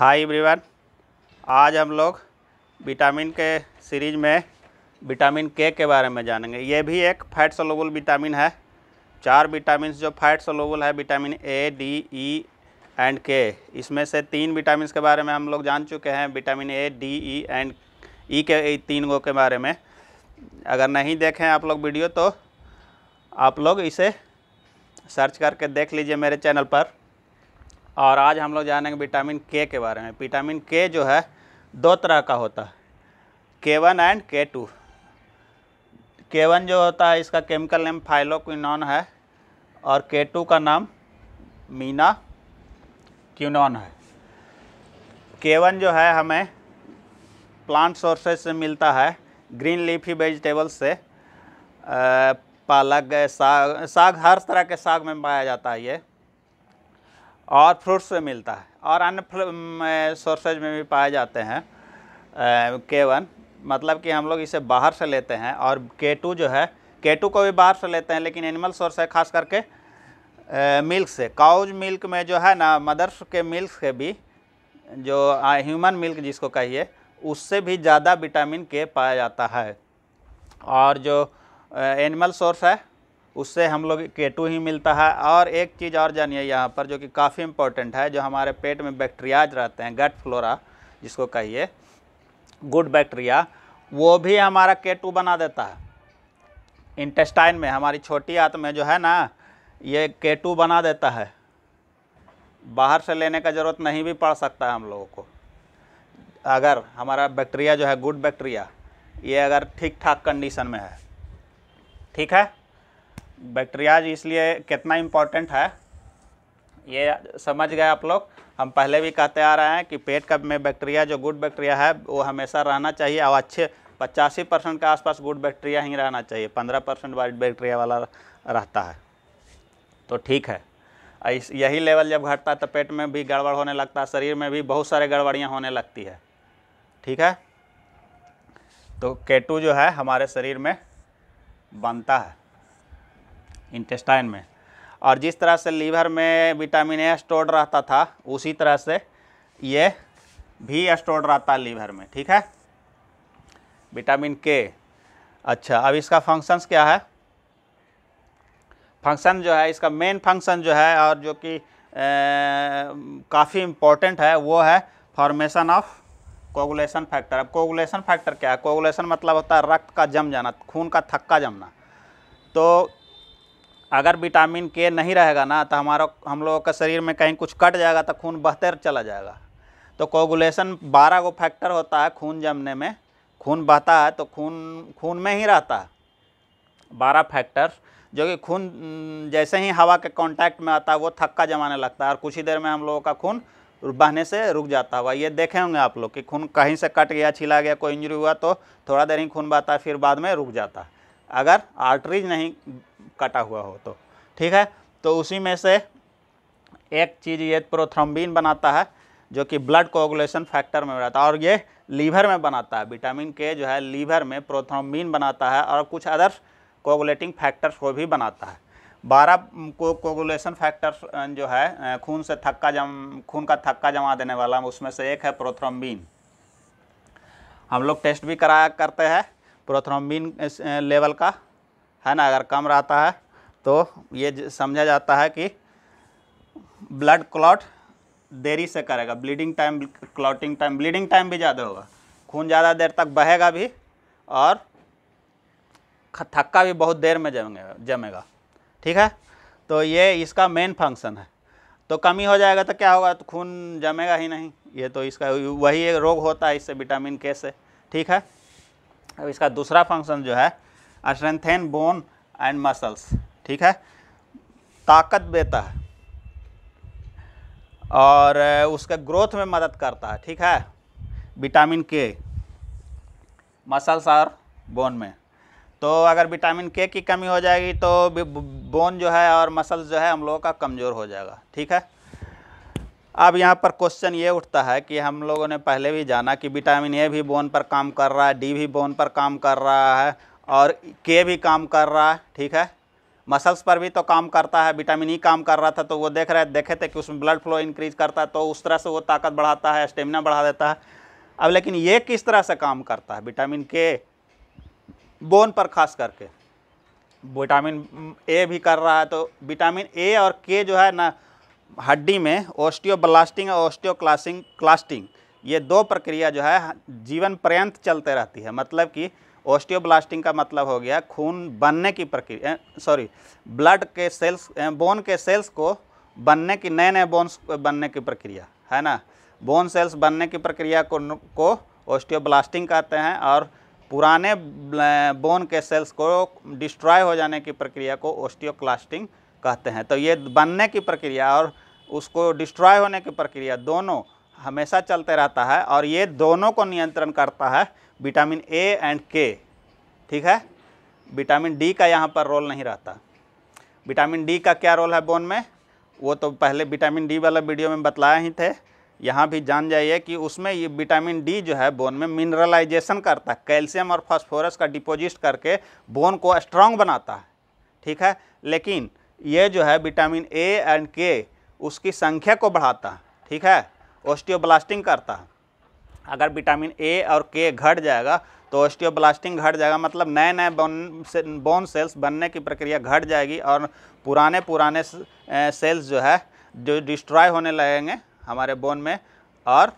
hi everyone आज हम लोग विटामिन के सीरीज में विटामिन के के बारे में जानेंगे ये भी एक फैट सोलोबल विटामिन है चार विटामिन जो फैट सोलोबल है vitamin A D E and K इसमें से तीन विटामिन के बारे में हम लोग जान चुके हैं vitamin A D E and E K तीन गो के बारे में अगर नहीं देखें आप लोग वीडियो तो आप लोग इसे सर्च करके देख लीजिए मेरे चैनल पर और आज हम लोग जानेंगे विटामिन के के बारे में विटामिन के जो है दो तरह का होता है K one and K two K one जो होता है इसका केमिकल नेम फाइलोक्विनॉन है और के टू का नाम मीना क्यूनॉन है के वन जो है हमें प्लांट सोर्सेज से मिलता है ग्रीन लीफी वेजिटेबल्स से पालक साग साग हर तरह के साग में पाया जाता है ये और फ्रूट्स में मिलता है और अन्य सोर्सेज में भी पाए जाते हैं के वन मतलब कि हम लोग इसे बाहर से लेते हैं और के टू जो है के टू को भी बाहर से लेते हैं लेकिन एनिमल सोर्स है खास करके मिल्क से काउज मिल्क में जो है ना मदर्स के मिल्क के भी जो ह्यूमन मिल्क जिसको कहिए उससे भी ज़्यादा विटामिन के पाया जाता है और जो एनिमल सोर्स है उससे हम लोग केटू ही मिलता है और एक चीज़ और जानिए यहाँ पर जो कि काफ़ी इंपॉर्टेंट है जो हमारे पेट में बैक्टीरियाज रहते हैं गट फ्लोरा जिसको कहिए गुड बैक्टीरिया वो भी हमारा केटू बना देता है इंटेस्टाइन में हमारी छोटी आत में जो है ना ये टू बना देता है बाहर से लेने का ज़रूरत नहीं भी पड़ सकता हम लोगों को अगर हमारा बैक्टीरिया जो है गुड बैक्टीरिया ये अगर ठीक ठाक कंडीशन में है ठीक है बैक्टीरियाज इसलिए कितना इम्पोर्टेंट है ये समझ गए आप लोग हम पहले भी कहते आ रहे हैं कि पेट का में बैक्टीरिया जो गुड बैक्टीरिया है वो हमेशा रहना चाहिए और अच्छे पचासी परसेंट के आसपास गुड बैक्टीरिया ही रहना चाहिए पंद्रह परसेंट वाइट बैक्टीरिया वाला रहता है तो ठीक है इस यही लेवल जब घटता है तो पेट में भी गड़बड़ होने लगता है शरीर में भी बहुत सारे गड़बड़ियाँ होने लगती है ठीक है तो केटू जो है हमारे शरीर में बनता है इंटेस्टाइन में और जिस तरह से लीवर में विटामिन ए स्टोर्ड रहता था उसी तरह से ये भी स्टोर्ड रहता है लीवर में ठीक है विटामिन के अच्छा अब इसका फंक्शंस क्या है फंक्शन जो है इसका मेन फंक्शन जो है और जो कि काफ़ी इम्पोर्टेंट है वो है फॉर्मेशन ऑफ कोगुलेशन फैक्टर अब कोगुलेशन फैक्टर क्या है कोगुलेशन मतलब होता है रक्त का जम जाना खून का थक्का जमना तो अगर विटामिन के नहीं रहेगा ना तो हमारा हम लोगों का शरीर में कहीं कुछ कट जाएगा तो खून बहते चला जाएगा तो कोगुलेशन बारह को फैक्टर होता है खून जमने में खून बहता है तो खून खून में ही रहता है बारह फैक्टर जो कि खून जैसे ही हवा के कांटेक्ट में आता है वो थक्का जमाने लगता है और कुछ ही देर में हम लोगों का खून बहने से रुक जाता हुआ ये देखे होंगे आप लोग कि खून कहीं से कट गया छिला गया कोई इंजरी हुआ तो थोड़ा देर ही खून बहता है फिर बाद में रुक जाता है अगर आर्टरीज नहीं कटा हुआ हो तो ठीक है तो उसी में से एक चीज़ ये प्रोथ्रम्बिन बनाता है जो कि ब्लड कोगुलेशन फैक्टर में रहता है और ये लीवर में बनाता है विटामिन के जो है लीवर में प्रोथ्रम्बिन बनाता है और कुछ अदर कोगुलेटिंग फैक्टर्स को भी बनाता है बारह को कोगुलेशन फैक्टर्स जो है खून से थक्का जम खून का थक्का जमा देने वाला उसमें से एक है प्रोथ्रम्बिन हम लोग टेस्ट भी कराया करते हैं प्रोथ्रोम्बिन लेवल का है ना अगर कम रहता है तो ये समझा जाता है कि ब्लड क्लॉट देरी से करेगा bleeding time clotting time bleeding time भी ज़्यादा होगा खून ज़्यादा देर तक बहेगा भी और थक्का भी बहुत देर में जमेगा जमेगा ठीक है तो ये इसका मेन फंक्शन है तो कमी हो जाएगा तो क्या होगा तो खून जमेगा ही नहीं ये तो इसका वही एक रोग होता है इससे विटामिन के से ठीक है अब इसका दूसरा फंक्शन जो है स्ट्रेंथेन बोन एंड मसल्स ठीक है ताकत देता है और उसके ग्रोथ में मदद करता है ठीक है विटामिन के मसल्स और बोन में तो अगर विटामिन के की कमी हो जाएगी तो बोन जो है और मसल्स जो है हम लोगों का कमज़ोर हो जाएगा ठीक है अब यहाँ पर क्वेश्चन ये उठता है कि हम लोगों ने पहले भी जाना कि विटामिन ए भी बोन पर काम कर रहा है डी भी बोन पर काम कर रहा है और के भी काम कर रहा है ठीक है मसल्स पर भी तो काम करता है विटामिन ई e काम कर रहा था तो वो देख रहे देखे थे कि उसमें ब्लड फ्लो इंक्रीज करता है तो उस तरह से वो ताकत बढ़ाता है स्टेमिना बढ़ा देता है अब लेकिन ये किस तरह से काम करता है विटामिन के बोन पर खास करके विटामिन ए भी कर रहा है तो विटामिन ए और के जो है ना हड्डी में ओस्टियोब्लास्टिंग और क्लासिंग क्लास्टिंग ये दो प्रक्रिया जो है जीवन पर्यंत चलते रहती है मतलब कि ओस्टियोब्लास्टिंग का मतलब हो गया खून बनने की प्रक्रिया सॉरी ब्लड के सेल्स बोन के सेल्स को बनने की नए नए बोन्स बनने की प्रक्रिया है ना बोन सेल्स बनने की प्रक्रिया को को ओस्टियोब्लास्टिंग कहते हैं और पुराने बोन के सेल्स को डिस्ट्रॉय हो जाने की प्रक्रिया को क्लास्टिंग कहते हैं तो ये बनने की प्रक्रिया और उसको डिस्ट्रॉय होने की प्रक्रिया दोनों हमेशा चलते रहता है और ये दोनों को नियंत्रण करता है विटामिन ए एंड के ठीक है विटामिन डी का यहाँ पर रोल नहीं रहता विटामिन डी का क्या रोल है बोन में वो तो पहले विटामिन डी वाला वीडियो में बतलाए ही थे यहाँ भी जान जाइए कि उसमें ये विटामिन डी जो है बोन में मिनरलाइजेशन करता है कैल्शियम और फास्फोरस का डिपोजिट करके बोन को स्ट्रांग बनाता है ठीक है लेकिन ये जो है विटामिन ए एंड के उसकी संख्या को बढ़ाता है ठीक है ओस्टियोब्लास्टिंग करता है अगर विटामिन ए और के घट जाएगा तो ओस्टियोब्लास्टिंग घट जाएगा मतलब नए नए बोन से, बोन सेल्स बनने की प्रक्रिया घट जाएगी और पुराने पुराने सेल्स जो है जो डिस्ट्रॉय होने लगेंगे हमारे बोन में और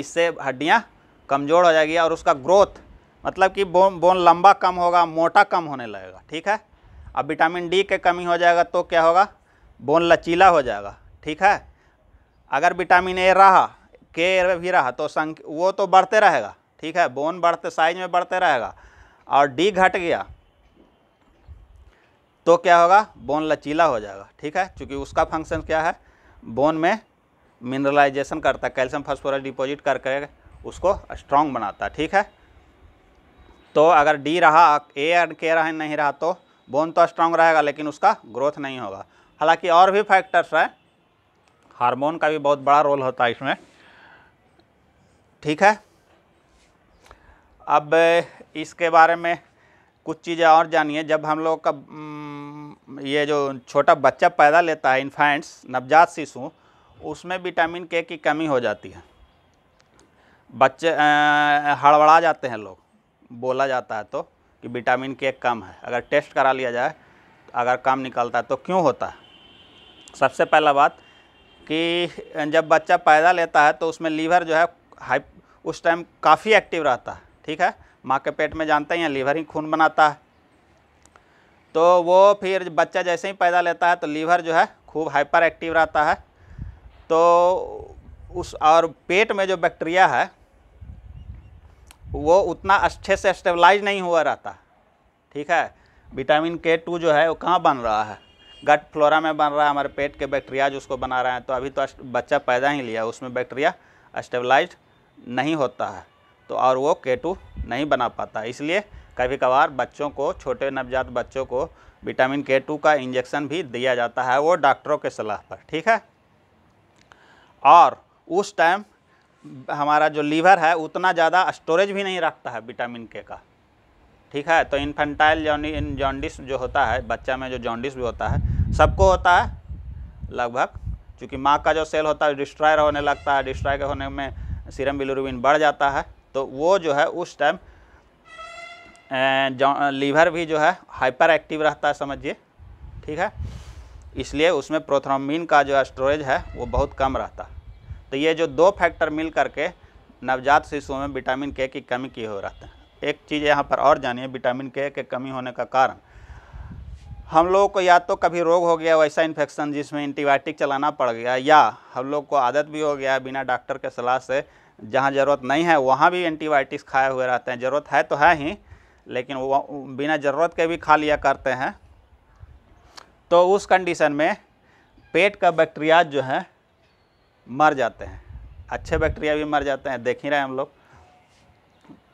इससे हड्डियाँ कमज़ोर हो जाएगी और उसका ग्रोथ मतलब कि बोन बोन लंबा कम होगा मोटा कम होने लगेगा ठीक है अब विटामिन डी के कमी हो जाएगा तो क्या होगा बोन लचीला हो जाएगा ठीक है अगर विटामिन ए रहा के भी रहा तो संख वो तो बढ़ते रहेगा ठीक है बोन बढ़ते साइज में बढ़ते रहेगा और डी घट गया तो क्या होगा बोन लचीला हो जाएगा ठीक है क्योंकि उसका फंक्शन क्या है बोन में मिनरलाइजेशन करता है कैल्शियम फॉस्फोरस डिपॉजिट करके उसको स्ट्रांग बनाता है ठीक है तो अगर डी रहा ए एंड के रहा नहीं रहा तो बोन तो स्ट्रांग रहेगा लेकिन उसका ग्रोथ नहीं होगा हालांकि और भी फैक्टर्स है हार्मोन का भी बहुत बड़ा रोल होता है इसमें ठीक है अब इसके बारे में कुछ चीज़ें और जानिए जब हम लोग का ये जो छोटा बच्चा पैदा लेता है इन्फेंट्स नवजात शिशु उसमें विटामिन के की कमी हो जाती है बच्चे हड़बड़ा जाते हैं लोग बोला जाता है तो कि विटामिन के कम है अगर टेस्ट करा लिया जाए अगर कम निकलता है तो क्यों होता है सबसे पहला बात कि जब बच्चा पैदा लेता है तो उसमें लीवर जो है हाई उस टाइम काफ़ी एक्टिव रहता है ठीक है माँ के पेट में जानते हैं लीवर ही खून बनाता है तो वो फिर बच्चा जैसे ही पैदा लेता है तो लीवर जो है खूब हाइपर एक्टिव रहता है तो उस और पेट में जो बैक्टीरिया है वो उतना अच्छे से स्टेबलाइज नहीं हुआ रहता ठीक है विटामिन के टू जो है वो कहाँ बन रहा है गट फ्लोरा में बन रहा है हमारे पेट के बैक्टीरिया जो उसको बना रहे हैं तो अभी तो बच्चा पैदा ही लिया उसमें बैक्टीरिया स्टेबलाइज नहीं होता है तो और वो के टू नहीं बना पाता इसलिए कभी कभार बच्चों को छोटे नवजात बच्चों को विटामिन के टू का इंजेक्शन भी दिया जाता है वो डॉक्टरों के सलाह पर ठीक है और उस टाइम हमारा जो लीवर है उतना ज़्यादा स्टोरेज भी नहीं रखता है विटामिन के का ठीक है तो इन्फेंटाइल इन जॉन्डिस जो होता है बच्चा में जो जॉन्डिस भी होता है सबको होता है लगभग क्योंकि माँ का जो सेल होता है डिस्ट्रॉयर होने लगता है डिस्ट्रॉय होने में सीरम बिलुरुबिन बढ़ जाता है तो वो जो है उस टाइम लीवर भी जो है हाइपर एक्टिव रहता है समझिए ठीक है इसलिए उसमें प्रोथ्रोम्बिन का जो स्टोरेज है वो बहुत कम रहता है तो ये जो दो फैक्टर मिल करके नवजात शिशुओं में विटामिन के की कमी की हो रहते है एक चीज़ यहाँ पर और जानिए विटामिन के के कमी होने का कारण हम लोगों को या तो कभी रोग हो गया वैसा इन्फेक्शन जिसमें एंटीबायोटिक चलाना पड़ गया या हम लोग को आदत भी हो गया बिना डॉक्टर के सलाह से जहाँ ज़रूरत नहीं है वहाँ भी एंटीबायोटिक्स खाए हुए रहते हैं ज़रूरत है तो है ही लेकिन वो बिना ज़रूरत के भी खा लिया करते हैं तो उस कंडीशन में पेट का बैक्टीरिया जो है मर जाते हैं अच्छे बैक्टीरिया भी मर जाते हैं देख ही रहे हैं हम लोग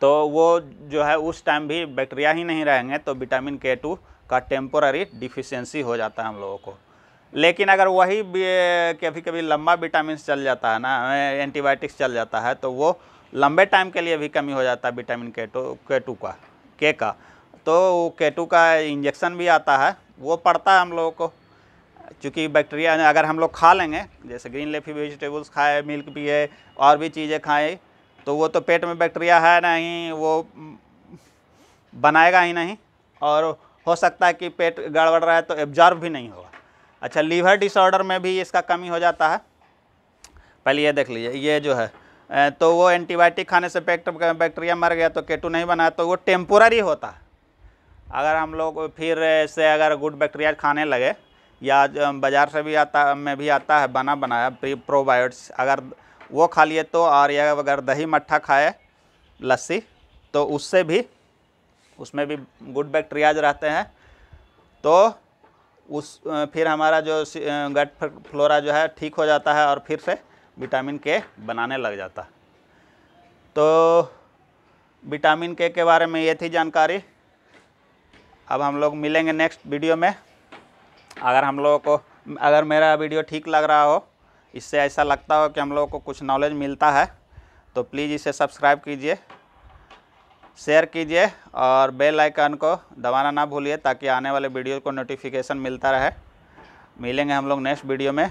तो वो जो है उस टाइम भी बैक्टीरिया ही नहीं रहेंगे तो विटामिन के टू का टेम्पोररी डिफिशेंसी हो जाता है हम लोगों को लेकिन अगर वही कभी कभी लंबा विटामिन चल जाता है ना एंटीबायोटिक्स चल जाता है तो वो लंबे टाइम के लिए भी कमी हो जाता है विटामिन के टू के टू का के का तो के टू का इंजेक्शन भी आता है वो पड़ता है हम लोगों को चूँकि बैक्टीरिया अगर हम लोग खा लेंगे जैसे ग्रीन लेफी वेजिटेबल्स खाए मिल्क पिए और भी चीज़ें खाएं तो वो तो पेट में बैक्टीरिया है नहीं वो बनाएगा ही नहीं और हो सकता है कि पेट गड़बड़ रहा है तो एब्जॉर्व भी नहीं होगा अच्छा लीवर डिसऑर्डर में भी इसका कमी हो जाता है पहले ये देख लीजिए ये जो है तो वो एंटीबायोटिक खाने से पेट बैक्टीरिया मर गया तो केटू नहीं बना तो वो टेम्पोररी होता है अगर हम लोग फिर से अगर गुड बैक्टीरिया खाने लगे या बाज़ार से भी आता में भी आता है बना बनाया प्री प्रोबायोट्स अगर वो खा लिए तो और यह अगर दही मट्ठा खाए लस्सी तो उससे भी उसमें भी गुड बैक्टीरियाज रहते हैं तो उस फिर हमारा जो गट फ्लोरा जो है ठीक हो जाता है और फिर से विटामिन के बनाने लग जाता है तो विटामिन के के बारे में ये थी जानकारी अब हम लोग मिलेंगे नेक्स्ट वीडियो में अगर हम लोगों को अगर मेरा वीडियो ठीक लग रहा हो इससे ऐसा लगता हो कि हम लोगों को कुछ नॉलेज मिलता है तो प्लीज़ इसे सब्सक्राइब कीजिए शेयर कीजिए और बेल आइकन को दबाना ना भूलिए ताकि आने वाले वीडियो को नोटिफिकेशन मिलता रहे मिलेंगे हम लोग नेक्स्ट वीडियो में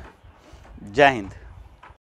जय हिंद